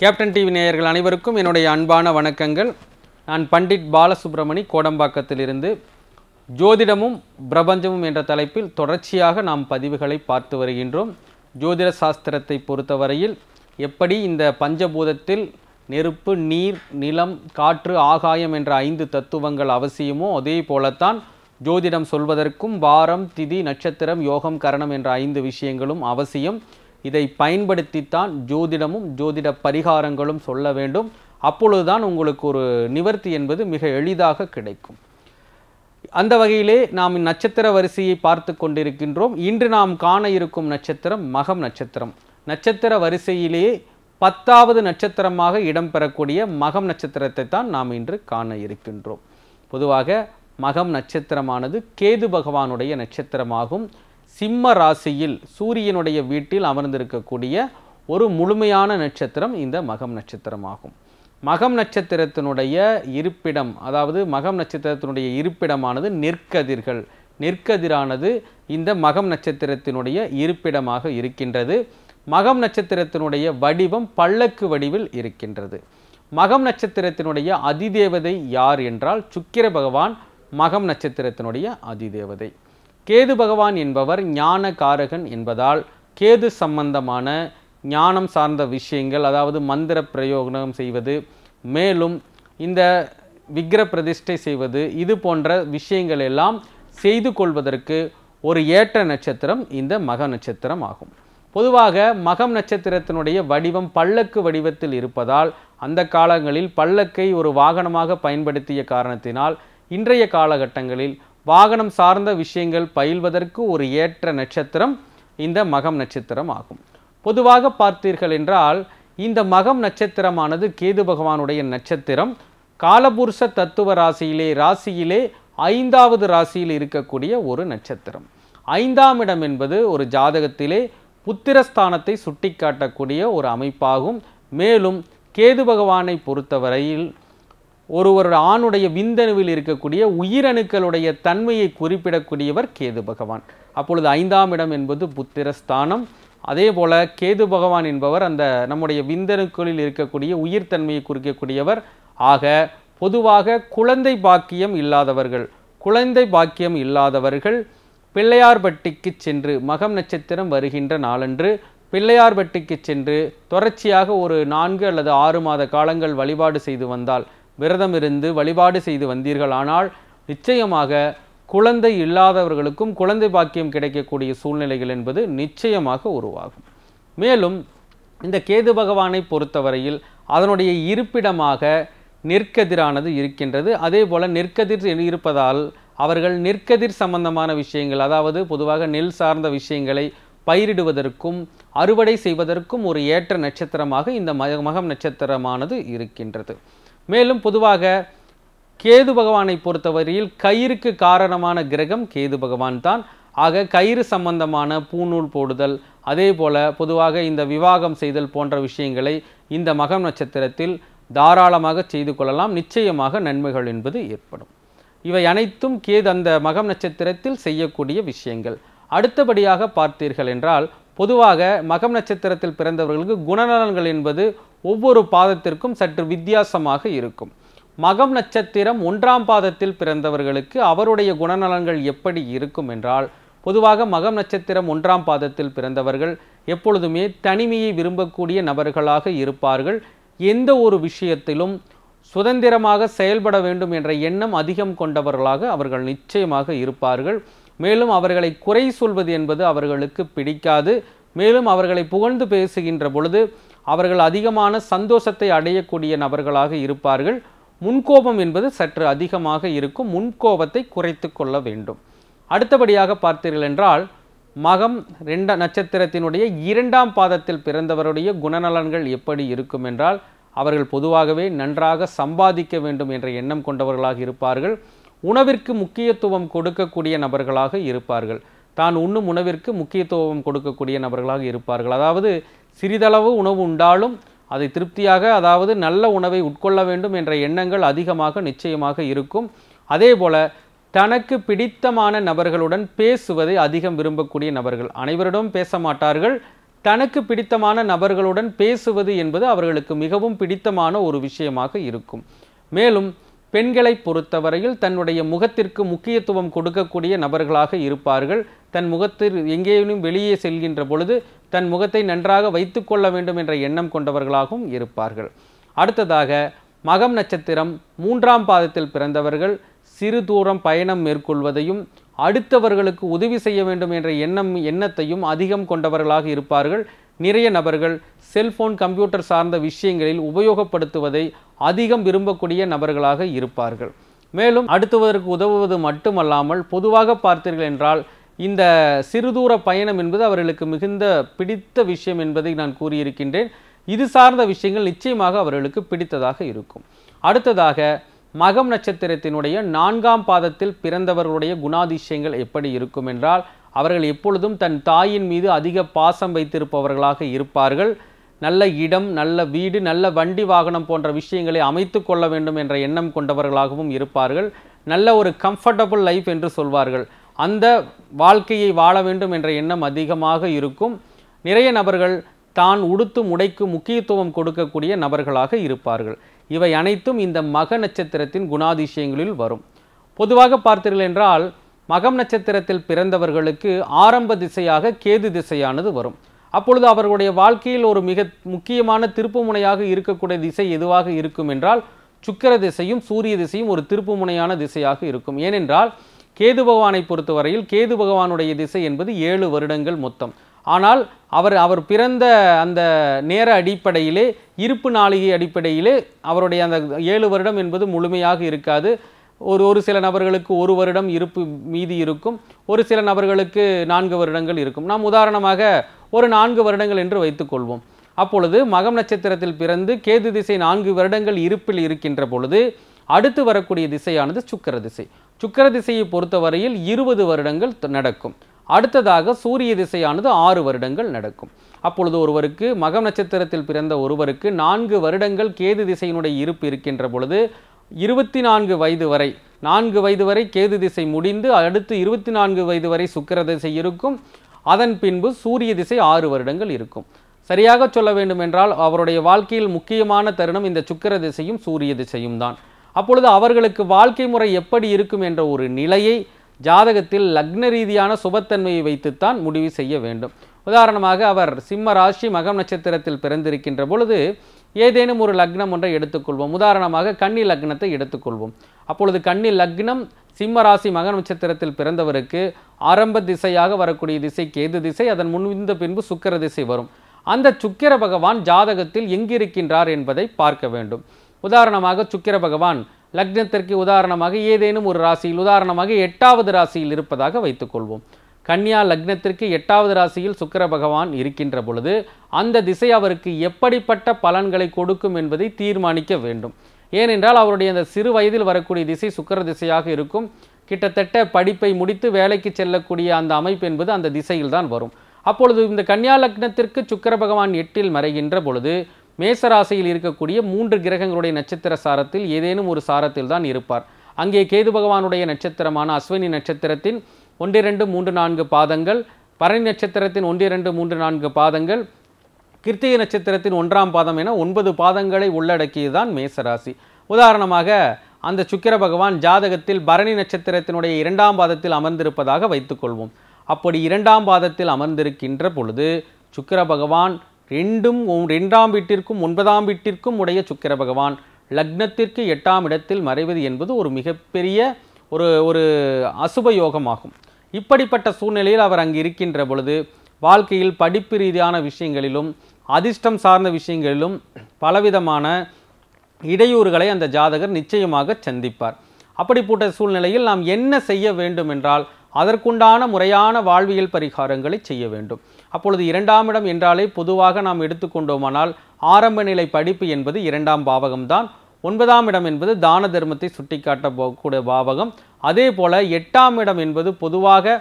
captain TV நேயர்கள் அனைவருக்கும் என்னுடைய அன்பான வணக்கங்கள் நான் பண்டிட் பாலசுப்ரமணி கோடம்பாக்கத்திலிருந்து ஜோதிடமும் பிரபஞ்சமும் என்ற தலைப்பில் தொடர்ச்சியாக நாம் பதிவுகளை பார்த்து வருகின்றோம் ஜோதிட சாஸ்திரத்தை பொறுத்தவரையில் எப்படி இந்த பஞ்சபூதத்தில் நெருப்பு நீர் நிலம் காற்று ஆகாயம் என்ற ஐந்து தத்துவங்கள் அவசியமோ அதே போலத்தான் ஜோதிடம் சொல்வதற்கும் வாரம் திதி நட்சத்திரம் யோகம் கரணம் என்ற ஐந்து விஷயங்களும் அவசியம் இதை பயன்படுத்தித்தான் ஜோதிடமும் ஜோதிட பரிகாரங்களும் சொல்ல வேண்டும் அப்பொழுதுதான் உங்களுக்கு ஒரு நிவர்த்தி என்பது மிக எளிதாக கிடைக்கும் அந்த வகையிலே நாம் நட்சத்திர வரிசையை பார்த்து கொண்டிருக்கின்றோம் இன்று நாம் காண இருக்கும் நட்சத்திரம் மகம் நட்சத்திரம் நட்சத்திர வரிசையிலேயே பத்தாவது நட்சத்திரமாக இடம்பெறக்கூடிய மகம் நட்சத்திரத்தை தான் நாம் இன்று காண இருக்கின்றோம் பொதுவாக மகம் நட்சத்திரமானது கேது பகவானுடைய நட்சத்திரமாகும் சிம்ம ராசியில் சூரியனுடைய வீட்டில் அமர்ந்திருக்கக்கூடிய ஒரு முழுமையான நட்சத்திரம் இந்த மகம் நட்சத்திரமாகும் மகம் நட்சத்திரத்தினுடைய இருப்பிடம் அதாவது மகம் நட்சத்திரத்தினுடைய இருப்பிடமானது நெற்கதிர்கள் நெற்கதிரானது இந்த மகம் நட்சத்திரத்தினுடைய இருப்பிடமாக இருக்கின்றது மகம் நட்சத்திரத்தினுடைய வடிவம் பல்லக்கு வடிவில் இருக்கின்றது மகம் நட்சத்திரத்தினுடைய அதிதேவதை யார் என்றால் சுக்கிர பகவான் மகம் நட்சத்திரத்தினுடைய அதிதேவதை கேது பகவான் என்பவர் ஞான காரகன் என்பதால் கேது சம்பந்தமான ஞானம் சார்ந்த விஷயங்கள் அதாவது மந்திர பிரயோகம் செய்வது மேலும் இந்த விக்கிர பிரதிஷ்டை செய்வது இது போன்ற விஷயங்கள் எல்லாம் செய்து கொள்வதற்கு ஒரு ஏற்ற நட்சத்திரம் இந்த மக நட்சத்திரம் ஆகும் பொதுவாக மகம் நட்சத்திரத்தினுடைய வடிவம் பல்லக்கு வடிவத்தில் இருப்பதால் அந்த காலங்களில் பல்லக்கை ஒரு வாகனமாக பயன்படுத்திய காரணத்தினால் இன்றைய காலகட்டங்களில் வாகனம் சார்ந்த விஷயங்கள் பயில்வதற்கு ஒரு ஏற்ற நட்சத்திரம் இந்த மகம் நட்சத்திரம் ஆகும் பொதுவாக பார்த்தீர்கள் என்றால் இந்த மகம் நட்சத்திரமானது கேது பகவானுடைய நட்சத்திரம் காலபுருஷ தத்துவ ராசியிலே ராசியிலே ஐந்தாவது ராசியில் இருக்கக்கூடிய ஒரு நட்சத்திரம் ஐந்தாம் இடம் என்பது ஒரு ஜாதகத்திலே புத்திரஸ்தானத்தை சுட்டிக்காட்டக்கூடிய ஒரு அமைப்பாகும் மேலும் கேது பகவானை பொறுத்தவரையில் ஒருவர் ஆணுடைய விந்தணுவில் இருக்கக்கூடிய உயிரணுக்களுடைய தன்மையை குறிப்பிடக்கூடியவர் கேது பகவான் அப்பொழுது ஐந்தாம் இடம் என்பது புத்திரஸ்தானம் அதே போல் கேது பகவான் என்பவர் அந்த நம்முடைய விந்தணுக்களில் இருக்கக்கூடிய உயிர் தன்மையை குறிக்கக்கூடியவர் ஆக பொதுவாக குழந்தை பாக்கியம் இல்லாதவர்கள் குழந்தை பாக்கியம் இல்லாதவர்கள் பிள்ளையார்பட்டிக்கு சென்று மகம் நட்சத்திரம் வருகின்ற நாளன்று பிள்ளையார்பட்டிக்கு சென்று தொடர்ச்சியாக ஒரு நான்கு அல்லது ஆறு மாத காலங்கள் வழிபாடு செய்து வந்தால் விரதம் இருந்து வழிபாடு செய்து வந்தீர்கள் ஆனால் நிச்சயமாக குழந்தை இல்லாதவர்களுக்கும் குழந்தை பாக்கியம் கிடைக்கக்கூடிய சூழ்நிலைகள் என்பது நிச்சயமாக உருவாகும் மேலும் இந்த கேது பகவானை பொறுத்தவரையில் அதனுடைய இருப்பிடமாக நிற்கதிரானது இருக்கின்றது அதே போல் நிற்கதிர் இருப்பதால் அவர்கள் நிற்கதிர் சம்பந்தமான விஷயங்கள் அதாவது பொதுவாக நெல் சார்ந்த விஷயங்களை பயிரிடுவதற்கும் அறுவடை செய்வதற்கும் ஒரு ஏற்ற நட்சத்திரமாக இந்த மகம் நட்சத்திரமானது இருக்கின்றது மேலும் பொதுவாக கேது பகவானை பொறுத்தவரையில் கயிறுக்கு காரணமான கிரகம் கேது பகவான் தான் ஆக கயிறு சம்பந்தமான பூநூல் போடுதல் அதே போல பொதுவாக இந்த விவாகம் செய்தல் போன்ற விஷயங்களை இந்த மகம் நட்சத்திரத்தில் தாராளமாக செய்து கொள்ளலாம் நிச்சயமாக நன்மைகள் என்பது ஏற்படும் இவை அனைத்தும் கேது அந்த மகம் நட்சத்திரத்தில் செய்யக்கூடிய விஷயங்கள் அடுத்தபடியாக பார்த்தீர்கள் என்றால் பொதுவாக மகம் நட்சத்திரத்தில் பிறந்தவர்களுக்கு குணநலன்கள் என்பது ஒவ்வொரு பாதத்திற்கும் சற்று வித்தியாசமாக இருக்கும் மகம் நட்சத்திரம் ஒன்றாம் பாதத்தில் பிறந்தவர்களுக்கு அவருடைய குணநலன்கள் எப்படி இருக்கும் என்றால் பொதுவாக மகம் நட்சத்திரம் ஒன்றாம் பாதத்தில் பிறந்தவர்கள் எப்பொழுதுமே தனிமையை விரும்பக்கூடிய நபர்களாக இருப்பார்கள் எந்த ஒரு விஷயத்திலும் சுதந்திரமாக செயல்பட வேண்டும் என்ற எண்ணம் அதிகம் கொண்டவர்களாக அவர்கள் நிச்சயமாக இருப்பார்கள் மேலும் அவர்களை குறை சொல்வது என்பது அவர்களுக்கு பிடிக்காது மேலும் அவர்களை புகழ்ந்து பேசுகின்ற பொழுது அவர்கள் அதிகமான சந்தோஷத்தை அடையக்கூடிய நபர்களாக இருப்பார்கள் முன்கோபம் என்பது சற்று அதிகமாக இருக்கும் முன்கோபத்தை குறைத்து கொள்ள வேண்டும் அடுத்தபடியாக பார்த்தீர்கள் என்றால் மகம் ரெண்ட நட்சத்திரத்தினுடைய இரண்டாம் பாதத்தில் பிறந்தவருடைய குணநலன்கள் எப்படி இருக்கும் என்றால் அவர்கள் பொதுவாகவே நன்றாக சம்பாதிக்க வேண்டும் என்ற எண்ணம் கொண்டவர்களாக இருப்பார்கள் உணவிற்கு முக்கியத்துவம் கொடுக்கக்கூடிய நபர்களாக இருப்பார்கள் தான் உண்ணும் உணவிற்கு முக்கியத்துவம் கொடுக்கக்கூடிய நபர்களாக இருப்பார்கள் அதாவது சிறிதளவு உணவு உண்டாலும் அதை திருப்தியாக அதாவது நல்ல உணவை உட்கொள்ள வேண்டும் என்ற எண்ணங்கள் அதிகமாக நிச்சயமாக இருக்கும் அதே போல் தனக்கு பிடித்தமான நபர்களுடன் பேசுவதை அதிகம் விரும்பக்கூடிய நபர்கள் அனைவரிடம் பேச மாட்டார்கள் தனக்கு பிடித்தமான நபர்களுடன் பேசுவது என்பது அவர்களுக்கு மிகவும் பிடித்தமான ஒரு விஷயமாக இருக்கும் மேலும் பெண்களை பொறுத்தவரையில் தன்னுடைய முகத்திற்கு முக்கியத்துவம் கொடுக்கக்கூடிய நபர்களாக இருப்பார்கள் தன் முகத்தில் எங்கேயும் வெளியே செல்கின்ற பொழுது தன் முகத்தை நன்றாக வைத்து கொள்ள வேண்டும் என்ற எண்ணம் கொண்டவர்களாகவும் இருப்பார்கள் அடுத்ததாக மகம் நட்சத்திரம் மூன்றாம் பாதத்தில் பிறந்தவர்கள் சிறு தூரம் பயணம் மேற்கொள்வதையும் அடுத்தவர்களுக்கு உதவி செய்ய வேண்டும் என்ற எண்ணம் எண்ணத்தையும் அதிகம் கொண்டவர்களாக இருப்பார்கள் நிறைய நபர்கள் செல்போன் கம்ப்யூட்டர் சார்ந்த விஷயங்களில் உபயோகப்படுத்துவதை அதிகம் விரும்பக்கூடிய நபர்களாக இருப்பார்கள் மேலும் அடுத்துவதற்கு உதவுவது மட்டுமல்லாமல் பொதுவாக பார்த்தீர்கள் என்றால் இந்த சிறுதூர பயணம் என்பது அவர்களுக்கு மிகுந்த பிடித்த விஷயம் என்பதை நான் கூறியிருக்கின்றேன் இது சார்ந்த விஷயங்கள் நிச்சயமாக அவர்களுக்கு பிடித்ததாக இருக்கும் அடுத்ததாக மகம் நட்சத்திரத்தினுடைய நான்காம் பாதத்தில் பிறந்தவர்களுடைய குணாதிசயங்கள் எப்படி இருக்கும் என்றால் அவர்கள் எப்பொழுதும் தன் தாயின் மீது அதிக பாசம் வைத்திருப்பவர்களாக இருப்பார்கள் நல்ல இடம் நல்ல வீடு நல்ல வண்டி வாகனம் போன்ற விஷயங்களை அமைத்து கொள்ள வேண்டும் என்ற எண்ணம் கொண்டவர்களாகவும் இருப்பார்கள் நல்ல ஒரு கம்ஃபர்டபுள் லைஃப் என்று சொல்வார்கள் அந்த வாழ்க்கையை வாழ வேண்டும் என்ற எண்ணம் அதிகமாக இருக்கும் நிறைய நபர்கள் தான் உடுத்தும் முடைக்கு முக்கியத்துவம் கொடுக்கக்கூடிய நபர்களாக இருப்பார்கள் இவை அனைத்தும் இந்த மக நட்சத்திரத்தின் குணாதிசயங்களில் வரும் பொதுவாக பார்த்தீர்கள் என்றால் மகம் நட்சத்திரத்தில் பிறந்தவர்களுக்கு ஆரம்ப திசையாக கேது திசையானது வரும் அப்பொழுது அவர்களுடைய வாழ்க்கையில் ஒரு மிக முக்கியமான திருப்புமுனையாக இருக்கக்கூடிய திசை எதுவாக இருக்கும் என்றால் சுக்கர திசையும் சூரிய திசையும் ஒரு திருப்புமுனையான திசையாக இருக்கும் ஏனென்றால் கேது பகவானை பொறுத்தவரையில் கேது பகவானுடைய திசை என்பது ஏழு வருடங்கள் மொத்தம் ஆனால் அவர் அவர் பிறந்த அந்த நேர அடிப்படையிலே இருப்பு நாளிகை அடிப்படையிலே அவருடைய அந்த ஏழு வருடம் என்பது முழுமையாக இருக்காது ஒரு ஒரு சில நபர்களுக்கு ஒரு வருடம் இருப்பு மீதி இருக்கும் ஒரு சில நபர்களுக்கு நான்கு வருடங்கள் இருக்கும் நாம் உதாரணமாக ஒரு நான்கு வருடங்கள் என்று வைத்துக்கொள்வோம் அப்பொழுது மகம் நட்சத்திரத்தில் பிறந்து கேது திசை நான்கு வருடங்கள் இருப்பில் இருக்கின்ற பொழுது அடுத்து வரக்கூடிய திசையானது சுக்கர திசை சுக்கர திசையை பொறுத்தவரையில் இருபது வருடங்கள் நடக்கும் அடுத்ததாக சூரிய திசையானது ஆறு வருடங்கள் நடக்கும் அப்பொழுது ஒருவருக்கு மகம் நட்சத்திரத்தில் பிறந்த ஒருவருக்கு நான்கு வருடங்கள் கேது திசையினுடைய இருப்பு இருக்கின்ற பொழுது இருபத்தி நான்கு வயது வரை நான்கு வயது வரை கேது திசை முடிந்து அடுத்து இருபத்தி நான்கு வயது வரை சுக்கர திசை இருக்கும் அதன் பின்பு சூரிய திசை ஆறு வருடங்கள் இருக்கும் சரியாக சொல்ல வேண்டுமென்றால் அவருடைய வாழ்க்கையில் முக்கியமான தருணம் இந்த சுக்கர திசையும் சூரிய திசையும் தான் அப்பொழுது அவர்களுக்கு வாழ்க்கை முறை எப்படி இருக்கும் என்ற ஒரு நிலையை ஜாதகத்தில் லக்ன ரீதியான சுபத்தன்மையை வைத்துத்தான் முடிவு செய்ய வேண்டும் உதாரணமாக அவர் சிம்ம ராசி மகம் நட்சத்திரத்தில் பிறந்திருக்கின்ற பொழுது ஏதேனும் ஒரு லக்னம் ஒன்றை எடுத்துக்கொள்வோம் உதாரணமாக கன்னி லக்னத்தை எடுத்துக்கொள்வோம் அப்பொழுது கன்னி லக்னம் சிம்ம ராசி மக நட்சத்திரத்தில் பிறந்தவருக்கு ஆரம்ப திசையாக வரக்கூடிய திசை கேது திசை அதன் முன்விந்த பின்பு சுக்கர திசை வரும் அந்த சுக்கிர பகவான் ஜாதகத்தில் எங்கிருக்கின்றார் என்பதை பார்க்க வேண்டும் உதாரணமாக சுக்கிர பகவான் லக்னத்திற்கு உதாரணமாக ஏதேனும் ஒரு ராசியில் உதாரணமாக எட்டாவது ராசியில் இருப்பதாக வைத்துக்கொள்வோம் கன்னியா லக்னத்திற்கு எட்டாவது ராசியில் சுக்கர பகவான் இருக்கின்ற பொழுது அந்த திசை அவருக்கு எப்படிப்பட்ட பலன்களை கொடுக்கும் என்பதை தீர்மானிக்க வேண்டும் ஏனென்றால் அவருடைய அந்த சிறு வயதில் வரக்கூடிய திசை சுக்கர திசையாக இருக்கும் கிட்டத்தட்ட படிப்பை முடித்து வேலைக்கு செல்லக்கூடிய அந்த அமைப்பு என்பது அந்த திசையில்தான் வரும் அப்பொழுது இந்த கன்னியா லக்னத்திற்கு சுக்கர பகவான் எட்டில் மறைகின்ற பொழுது மேசராசியில் இருக்கக்கூடிய மூன்று கிரகங்களுடைய நட்சத்திர சாரத்தில் ஏதேனும் ஒரு சாரத்தில் தான் இருப்பார் அங்கே கேது பகவானுடைய நட்சத்திரமான அஸ்வினி நட்சத்திரத்தின் ஒன்றிரண்டு மூன்று நான்கு பாதங்கள் பரணி நட்சத்திரத்தின் ஒன்றிரண்டு மூன்று நான்கு பாதங்கள் கிருத்திகை நட்சத்திரத்தின் ஒன்றாம் பாதம் என ஒன்பது பாதங்களை உள்ளடக்கியது தான் மேசராசி உதாரணமாக அந்த சுக்கிர பகவான் ஜாதகத்தில் பரணி நட்சத்திரத்தினுடைய இரண்டாம் பாதத்தில் அமர்ந்திருப்பதாக வைத்துக்கொள்வோம் அப்படி இரண்டாம் பாதத்தில் அமர்ந்திருக்கின்ற பொழுது சுக்கிர பகவான் ரெண்டும் ரெண்டாம் வீட்டிற்கும் ஒன்பதாம் வீட்டிற்கும் உடைய சுக்கிர பகவான் லக்னத்திற்கு எட்டாம் இடத்தில் மறைவது என்பது ஒரு மிகப்பெரிய ஒரு ஒரு அசுப யோகமாகும் இப்படிப்பட்ட சூழ்நிலையில் அவர் அங்கு இருக்கின்ற பொழுது வாழ்க்கையில் படிப்பு ரீதியான விஷயங்களிலும் அதிர்ஷ்டம் சார்ந்த விஷயங்களிலும் பலவிதமான இடையூறுகளை அந்த ஜாதகர் நிச்சயமாக சந்திப்பார் அப்படிப்பட்ட சூழ்நிலையில் நாம் என்ன செய்ய வேண்டும் என்றால் அதற்குண்டான முறையான வாழ்வியல் பரிகாரங்களை செய்ய வேண்டும் அப்பொழுது இரண்டாம் இடம் என்றாலே பொதுவாக நாம் எடுத்துக்கொண்டோமானால் ஆரம்ப நிலை படிப்பு என்பது இரண்டாம் பாவகம்தான் ஒன்பதாம் இடம் என்பது தான தர்மத்தை சுட்டிக்காட்டக்கூடிய பாவகம் அதே போல எட்டாம் இடம் என்பது பொதுவாக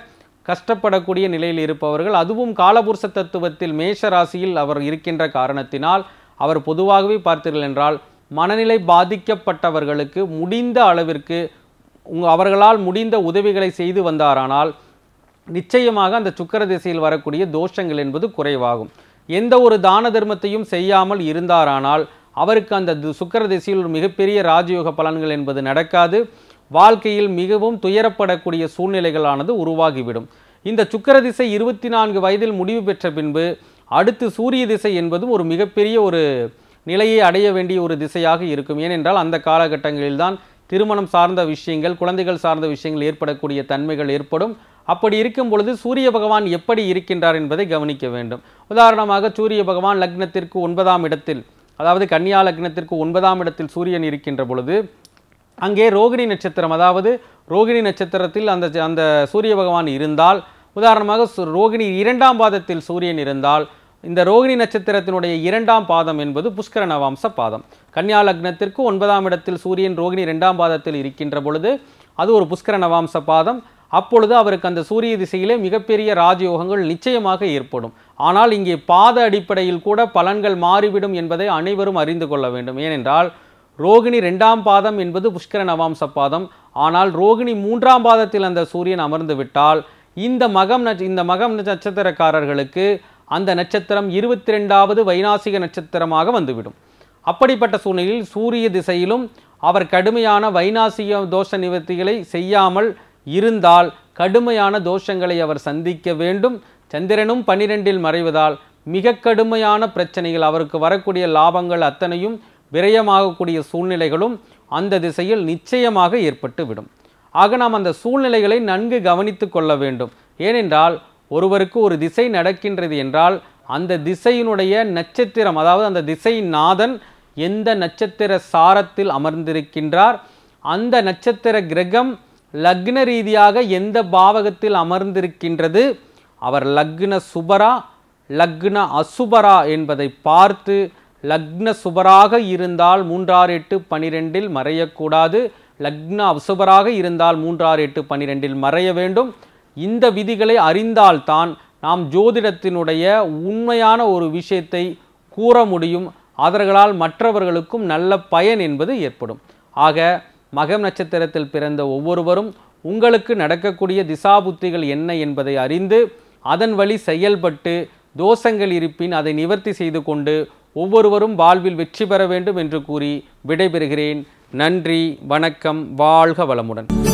கஷ்டப்படக்கூடிய நிலையில் இருப்பவர்கள் அதுவும் காலபுருஷ தத்துவத்தில் மேஷ ராசியில் அவர் இருக்கின்ற காரணத்தினால் அவர் பொதுவாகவே பார்த்தீர்கள் என்றால் மனநிலை பாதிக்கப்பட்டவர்களுக்கு முடிந்த அளவிற்கு உங் அவர்களால் முடிந்த உதவிகளை செய்து வந்தாரானால் நிச்சயமாக அந்த சுக்கர திசையில் வரக்கூடிய தோஷங்கள் என்பது குறைவாகும் எந்த ஒரு தான தர்மத்தையும் செய்யாமல் இருந்தாரானால் அவருக்கு அந்த சுக்கர திசையில் ஒரு மிகப்பெரிய ராஜயோக பலன்கள் என்பது நடக்காது வாழ்க்கையில் மிகவும் துயரப்படக்கூடிய சூழ்நிலைகளானது உருவாகிவிடும் இந்த சுக்கர திசை இருபத்தி நான்கு வயதில் முடிவு பெற்ற பின்பு அடுத்து சூரிய திசை என்பதும் ஒரு மிகப்பெரிய ஒரு நிலையை அடைய வேண்டிய ஒரு திசையாக இருக்கும் ஏனென்றால் அந்த காலகட்டங்களில்தான் திருமணம் சார்ந்த விஷயங்கள் குழந்தைகள் சார்ந்த விஷயங்கள் ஏற்படக்கூடிய தன்மைகள் ஏற்படும் அப்படி இருக்கும் பொழுது சூரிய பகவான் எப்படி இருக்கின்றார் என்பதை கவனிக்க வேண்டும் உதாரணமாக சூரிய பகவான் லக்னத்திற்கு ஒன்பதாம் இடத்தில் அதாவது கன்னியா லக்னத்திற்கு ஒன்பதாம் இடத்தில் சூரியன் இருக்கின்ற பொழுது அங்கே ரோகிணி நட்சத்திரம் அதாவது ரோகிணி நட்சத்திரத்தில் அந்த அந்த சூரிய பகவான் இருந்தால் உதாரணமாக ரோகிணி இரண்டாம் பாதத்தில் சூரியன் இருந்தால் இந்த ரோகிணி நட்சத்திரத்தினுடைய இரண்டாம் பாதம் என்பது புஷ்கர நவாம்ச பாதம் கன்னியா லக்னத்திற்கு ஒன்பதாம் இடத்தில் சூரியன் ரோகிணி இரண்டாம் பாதத்தில் இருக்கின்ற பொழுது அது ஒரு புஷ்கர நவாம்ச பாதம் அப்பொழுது அவருக்கு அந்த சூரிய திசையிலே மிகப்பெரிய ராஜயோகங்கள் நிச்சயமாக ஏற்படும் ஆனால் இங்கே பாத அடிப்படையில் கூட பலன்கள் மாறிவிடும் என்பதை அனைவரும் அறிந்து கொள்ள வேண்டும் ஏனென்றால் ரோகிணி ரெண்டாம் பாதம் என்பது புஷ்கர நவாம்ச பாதம் ஆனால் ரோகிணி மூன்றாம் பாதத்தில் அந்த சூரியன் அமர்ந்து விட்டால் இந்த மகம் இந்த மகம் நட்சத்திரக்காரர்களுக்கு அந்த நட்சத்திரம் இருபத்தி ரெண்டாவது வைநாசிக நட்சத்திரமாக வந்துவிடும் அப்படிப்பட்ட சூழ்நிலையில் சூரிய திசையிலும் அவர் கடுமையான வைநாசிக தோஷ நிவர்த்திகளை செய்யாமல் இருந்தால் கடுமையான தோஷங்களை அவர் சந்திக்க வேண்டும் சந்திரனும் பனிரெண்டில் மறைவதால் மிக கடுமையான பிரச்சனைகள் அவருக்கு வரக்கூடிய லாபங்கள் அத்தனையும் விரயமாகக்கூடிய சூழ்நிலைகளும் அந்த திசையில் நிச்சயமாக ஏற்பட்டு விடும் ஆக நாம் அந்த சூழ்நிலைகளை நன்கு கவனித்து கொள்ள வேண்டும் ஏனென்றால் ஒருவருக்கு ஒரு திசை நடக்கின்றது என்றால் அந்த திசையினுடைய நட்சத்திரம் அதாவது அந்த திசை நாதன் எந்த நட்சத்திர சாரத்தில் அமர்ந்திருக்கின்றார் அந்த நட்சத்திர கிரகம் லக்ன ரீதியாக எந்த பாவகத்தில் அமர்ந்திருக்கின்றது அவர் லக்ன சுபரா லக்ன அசுபரா என்பதை பார்த்து லக்ன சுபராக இருந்தால் மூன்றாறு எட்டு பனிரெண்டில் மறையக்கூடாது லக்ன அசுபராக இருந்தால் மூன்றாறு எட்டு பனிரெண்டில் மறைய வேண்டும் இந்த விதிகளை அறிந்தால்தான் நாம் ஜோதிடத்தினுடைய உண்மையான ஒரு விஷயத்தை கூற முடியும் அவர்களால் மற்றவர்களுக்கும் நல்ல பயன் என்பது ஏற்படும் ஆக மகம் நட்சத்திரத்தில் பிறந்த ஒவ்வொருவரும் உங்களுக்கு நடக்கக்கூடிய திசாபுத்திகள் என்ன என்பதை அறிந்து அதன் வழி செயல்பட்டு தோஷங்கள் இருப்பின் அதை நிவர்த்தி செய்து கொண்டு ஒவ்வொருவரும் வாழ்வில் வெற்றி பெற வேண்டும் என்று கூறி விடைபெறுகிறேன் நன்றி வணக்கம் வாழ்க வளமுடன்